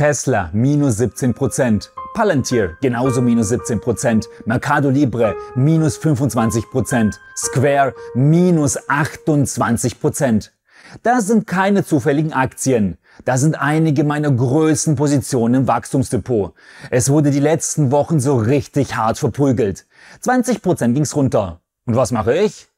Tesla minus 17 Prozent. Palantir genauso minus 17%, Prozent, Mercado Libre minus 25%, Prozent, Square minus 28%. Prozent. Das sind keine zufälligen Aktien. Das sind einige meiner größten Positionen im Wachstumsdepot. Es wurde die letzten Wochen so richtig hart verprügelt. 20% ging's runter. Und was mache ich?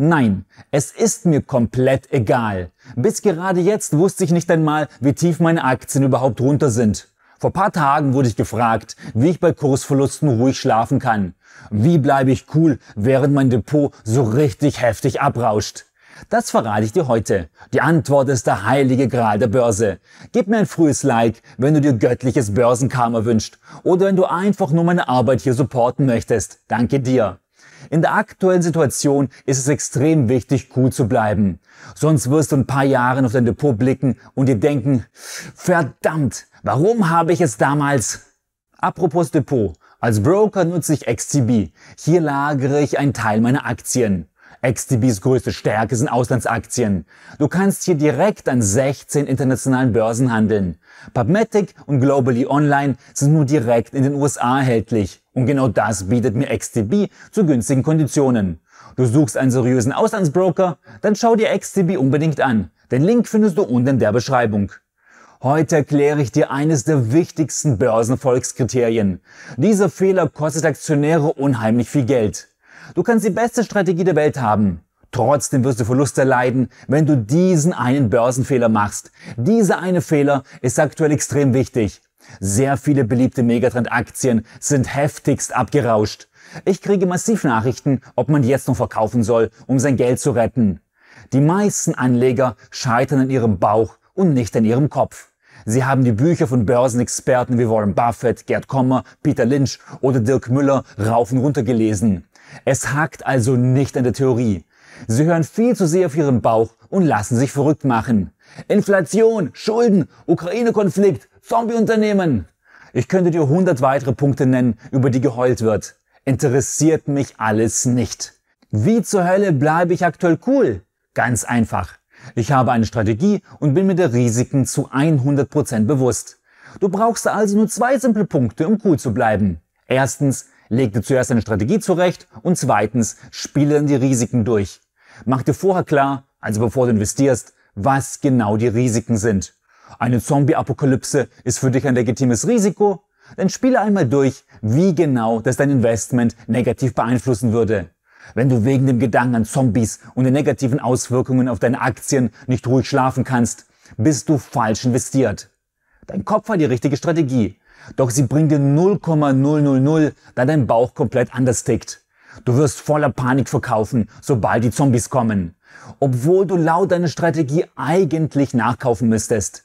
Nein, es ist mir komplett egal. Bis gerade jetzt wusste ich nicht einmal, wie tief meine Aktien überhaupt runter sind. Vor paar Tagen wurde ich gefragt, wie ich bei Kursverlusten ruhig schlafen kann. Wie bleibe ich cool, während mein Depot so richtig heftig abrauscht? Das verrate ich dir heute. Die Antwort ist der heilige Gral der Börse. Gib mir ein frühes Like, wenn du dir göttliches Börsenkarma wünscht oder wenn du einfach nur meine Arbeit hier supporten möchtest. Danke dir. In der aktuellen Situation ist es extrem wichtig, cool zu bleiben. Sonst wirst du ein paar Jahre auf dein Depot blicken und dir denken, verdammt, warum habe ich es damals? Apropos Depot. Als Broker nutze ich XTB. Hier lagere ich einen Teil meiner Aktien. XTBs größte Stärke sind Auslandsaktien. Du kannst hier direkt an 16 internationalen Börsen handeln. PubMatic und Globally Online sind nur direkt in den USA erhältlich. Und genau das bietet mir XTB zu günstigen Konditionen. Du suchst einen seriösen Auslandsbroker? Dann schau dir XTB unbedingt an. Den Link findest du unten in der Beschreibung. Heute erkläre ich dir eines der wichtigsten Börsenvolkskriterien. Dieser Fehler kostet Aktionäre unheimlich viel Geld. Du kannst die beste Strategie der Welt haben. Trotzdem wirst du Verluste leiden, wenn du diesen einen Börsenfehler machst. Dieser eine Fehler ist aktuell extrem wichtig. Sehr viele beliebte Megatrend-Aktien sind heftigst abgerauscht. Ich kriege massiv Nachrichten, ob man jetzt noch verkaufen soll, um sein Geld zu retten. Die meisten Anleger scheitern an ihrem Bauch und nicht an ihrem Kopf. Sie haben die Bücher von Börsenexperten wie Warren Buffett, Gerd Kommer, Peter Lynch oder Dirk Müller rauf und runter gelesen. Es hakt also nicht an der Theorie. Sie hören viel zu sehr auf ihren Bauch und lassen sich verrückt machen. Inflation, Schulden, Ukraine-Konflikt, Zombie-Unternehmen. Ich könnte dir 100 weitere Punkte nennen, über die geheult wird. Interessiert mich alles nicht. Wie zur Hölle bleibe ich aktuell cool? Ganz einfach. Ich habe eine Strategie und bin mir der Risiken zu 100% Prozent bewusst. Du brauchst also nur zwei simple Punkte, um cool zu bleiben. Erstens, Leg dir zuerst eine Strategie zurecht und zweitens spiele dann die Risiken durch. Mach dir vorher klar, also bevor du investierst, was genau die Risiken sind. Eine Zombie-Apokalypse ist für dich ein legitimes Risiko? Dann spiele einmal durch, wie genau das dein Investment negativ beeinflussen würde. Wenn du wegen dem Gedanken an Zombies und den negativen Auswirkungen auf deine Aktien nicht ruhig schlafen kannst, bist du falsch investiert. Dein Kopf hat die richtige Strategie. Doch sie bringt dir 0,000, da dein Bauch komplett anders tickt. Du wirst voller Panik verkaufen, sobald die Zombies kommen. Obwohl du laut deiner Strategie eigentlich nachkaufen müsstest.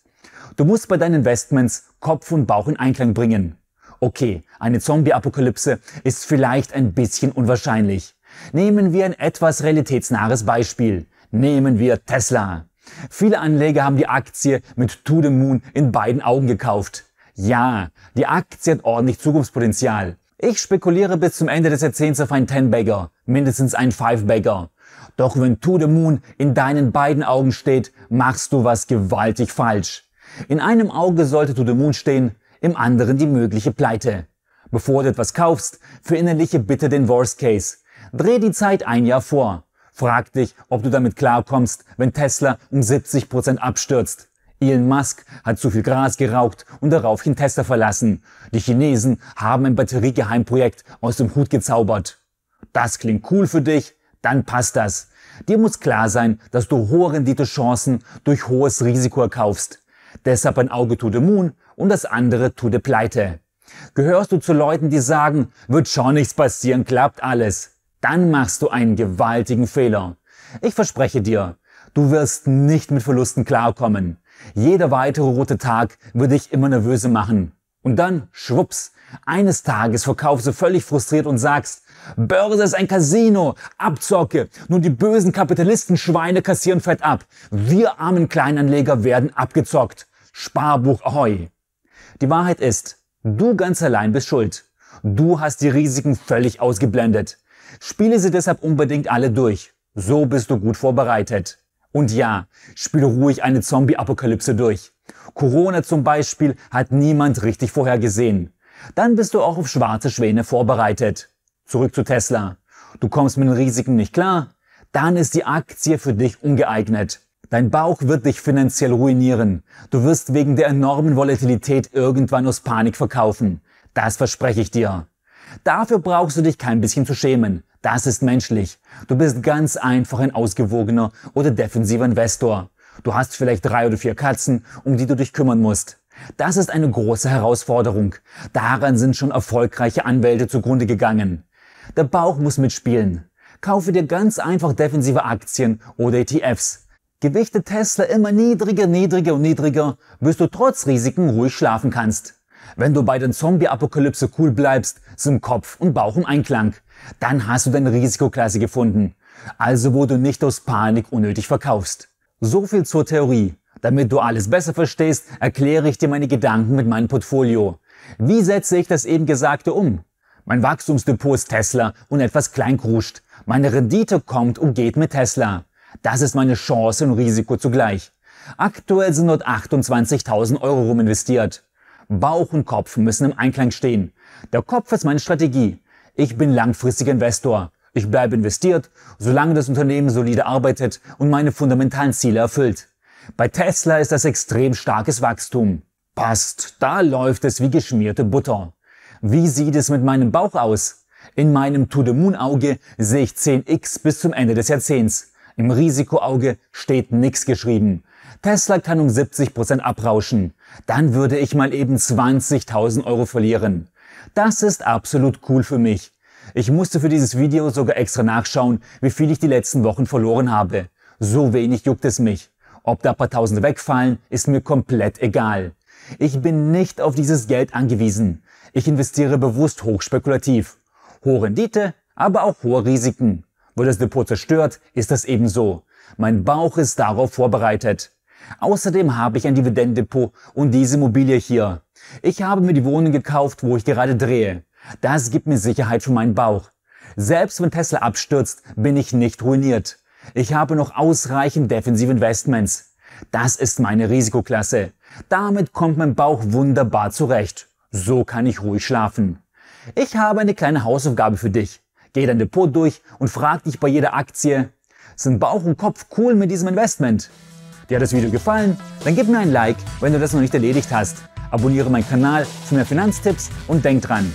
Du musst bei deinen Investments Kopf und Bauch in Einklang bringen. Okay, eine Zombie-Apokalypse ist vielleicht ein bisschen unwahrscheinlich. Nehmen wir ein etwas realitätsnahes Beispiel. Nehmen wir Tesla. Viele Anleger haben die Aktie mit To the Moon in beiden Augen gekauft. Ja, die Aktie hat ordentlich Zukunftspotenzial. Ich spekuliere bis zum Ende des Jahrzehnts auf einen 10-Bagger, mindestens einen 5-Bagger. Doch wenn To The Moon in deinen beiden Augen steht, machst du was gewaltig falsch. In einem Auge sollte To The Moon stehen, im anderen die mögliche Pleite. Bevor du etwas kaufst, verinnerliche bitte den Worst Case. Dreh die Zeit ein Jahr vor. Frag dich, ob du damit klarkommst, wenn Tesla um 70% Prozent abstürzt. Elon Musk hat zu viel Gras geraucht und daraufhin Tesla verlassen. Die Chinesen haben ein Batteriegeheimprojekt aus dem Hut gezaubert. Das klingt cool für dich, dann passt das. Dir muss klar sein, dass du hohe Renditechancen durch hohes Risiko erkaufst. Deshalb ein Auge tut the moon und das andere tut the pleite. Gehörst du zu Leuten, die sagen, wird schon nichts passieren, klappt alles, dann machst du einen gewaltigen Fehler. Ich verspreche dir, du wirst nicht mit Verlusten klarkommen. Jeder weitere rote Tag würde dich immer nervöser machen. Und dann, schwupps, eines Tages verkaufst du völlig frustriert und sagst, Börse ist ein Casino, Abzocke, nur die bösen Kapitalistenschweine kassieren fett ab. Wir armen Kleinanleger werden abgezockt. Sparbuch ahoi. Die Wahrheit ist, du ganz allein bist schuld. Du hast die Risiken völlig ausgeblendet. Spiele sie deshalb unbedingt alle durch. So bist du gut vorbereitet. Und ja, spiel ruhig eine Zombie-Apokalypse durch. Corona zum Beispiel hat niemand richtig vorhergesehen. Dann bist du auch auf schwarze Schwäne vorbereitet. Zurück zu Tesla. Du kommst mit den Risiken nicht klar, dann ist die Aktie für dich ungeeignet. Dein Bauch wird dich finanziell ruinieren. Du wirst wegen der enormen Volatilität irgendwann aus Panik verkaufen. Das verspreche ich dir. Dafür brauchst du dich kein bisschen zu schämen. Das ist menschlich. Du bist ganz einfach ein ausgewogener oder defensiver Investor. Du hast vielleicht drei oder vier Katzen, um die du dich kümmern musst. Das ist eine große Herausforderung. Daran sind schon erfolgreiche Anwälte zugrunde gegangen. Der Bauch muss mitspielen. Kaufe dir ganz einfach defensive Aktien oder ETFs. Gewichte Tesla immer niedriger, niedriger und niedriger, bis du trotz Risiken ruhig schlafen kannst. Wenn du bei den Zombie-Apokalypse cool bleibst, sind Kopf und Bauch im Einklang. Dann hast du deine Risikoklasse gefunden, also wo du nicht aus Panik unnötig verkaufst. So viel zur Theorie. Damit du alles besser verstehst, erkläre ich dir meine Gedanken mit meinem Portfolio. Wie setze ich das eben Gesagte um? Mein Wachstumsdepot ist Tesla und etwas kleinkruscht. Meine Rendite kommt und geht mit Tesla. Das ist meine Chance und Risiko zugleich. Aktuell sind dort 28.000 Euro rum investiert. Bauch und Kopf müssen im Einklang stehen. Der Kopf ist meine Strategie. Ich bin langfristiger Investor. Ich bleibe investiert, solange das Unternehmen solide arbeitet und meine fundamentalen Ziele erfüllt. Bei Tesla ist das extrem starkes Wachstum. Passt, da läuft es wie geschmierte Butter. Wie sieht es mit meinem Bauch aus? In meinem To-the-Moon-Auge sehe ich 10x bis zum Ende des Jahrzehnts. Im Risikoauge steht nichts geschrieben. Tesla kann um 70% Prozent abrauschen. Dann würde ich mal eben 20.000 Euro verlieren. Das ist absolut cool für mich. Ich musste für dieses Video sogar extra nachschauen, wie viel ich die letzten Wochen verloren habe. So wenig juckt es mich. Ob da paar Tausende wegfallen, ist mir komplett egal. Ich bin nicht auf dieses Geld angewiesen. Ich investiere bewusst hochspekulativ. Hohe Rendite, aber auch hohe Risiken. Wird das Depot zerstört, ist das ebenso. Mein Bauch ist darauf vorbereitet. Außerdem habe ich ein Dividendendepot und diese Immobilie hier. Ich habe mir die Wohnung gekauft, wo ich gerade drehe. Das gibt mir Sicherheit für meinen Bauch. Selbst wenn Tesla abstürzt, bin ich nicht ruiniert. Ich habe noch ausreichend defensive Investments. Das ist meine Risikoklasse. Damit kommt mein Bauch wunderbar zurecht. So kann ich ruhig schlafen. Ich habe eine kleine Hausaufgabe für dich. Geh dein Depot durch und frag dich bei jeder Aktie, sind Bauch und Kopf cool mit diesem Investment? Dir hat das Video gefallen? Dann gib mir ein Like, wenn du das noch nicht erledigt hast. Abonniere meinen Kanal für mehr Finanztipps und denk dran,